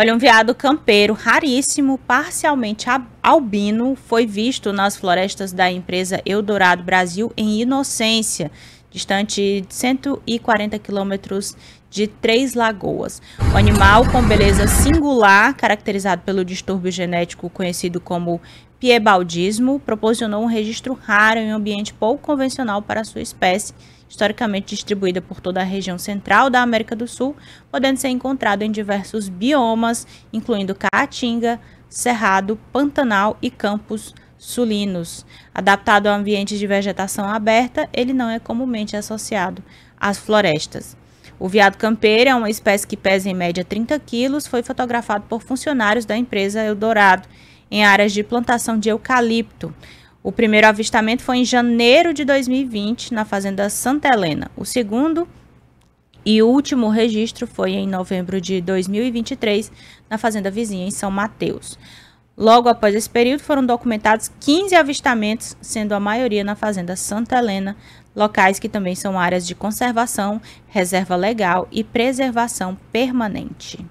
Olha, um veado campeiro raríssimo, parcialmente albino, foi visto nas florestas da empresa Eldorado Brasil em Inocência, distante de 140 quilômetros de Três Lagoas. O animal com beleza singular, caracterizado pelo distúrbio genético conhecido como piebaldismo, proporcionou um registro raro em um ambiente pouco convencional para a sua espécie, historicamente distribuída por toda a região central da América do Sul, podendo ser encontrado em diversos biomas, incluindo Caatinga, Cerrado, Pantanal e Campos sulinos. Adaptado a ambientes de vegetação aberta, ele não é comumente associado às florestas. O veado campeiro é uma espécie que pesa em média 30 quilos, foi fotografado por funcionários da empresa Eldorado em áreas de plantação de eucalipto. O primeiro avistamento foi em janeiro de 2020 na fazenda Santa Helena. O segundo e último registro foi em novembro de 2023 na fazenda vizinha em São Mateus. Logo após esse período, foram documentados 15 avistamentos, sendo a maioria na Fazenda Santa Helena, locais que também são áreas de conservação, reserva legal e preservação permanente.